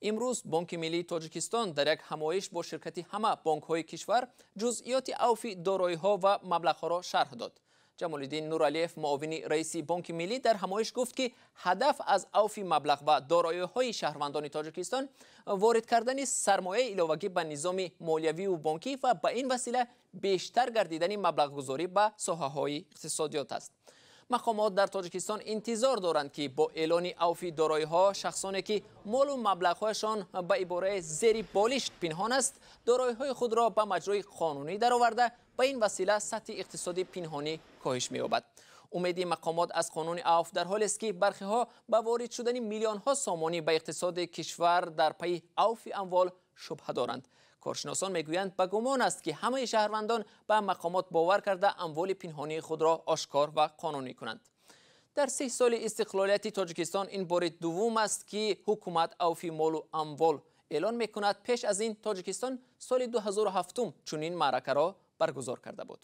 имрӯз бонки миллии тоҷикистон дар як ҳамоиш бо ширкати ҳама бонкҳои кишвар ҷузъиёти авфи дороиҳо ва маблағҳоро шарҳ дод ҷамолиддин нуралиев муовини раиси бонки миллӣ дар ҳамоиш гуфт ки ҳадаф аз авфи маблағ ва дороиҳои шаҳрвандони тоҷикистон ворид кардани сармояи иловагӣ ба низоми молиявию бонкӣ ва ба ин васила бештар гардидани маблағгузорӣ ба соҳаҳои иқтисодиёт аст мақомот дар тоҷикистон интизор доранд ки бо эълони авфи дороиҳо шахсоне ки молу маблағҳояшон ба ибораи зери болишт пинҳон аст дороиҳои худро ба маҷрои қонунӣ дароварда ба ин васила сатҳи иқтисоди пинҳонӣ коҳиш меёбад умеди мақомот аз қонуни авф дар ҳолест ки бархеҳо ба ворид шудани миллионҳо сомонӣ ба иқтисоди кишвар дар пайи авфи амвол шубҳа доранд коршиносон мегӯянд ба гумон аст ки ҳамаи шаҳрвандон ба мақомот бовар карда амволи пинҳонии худро ошкор ва қонунӣ кунанд дар си соли истиқлолияти тоҷикистон ин бори дуввум аст ки ҳукумат авфи молу амвол эълон мекунад пеш аз ин тоҷикистон соли 207 чунин маъракаро баргузор карда буд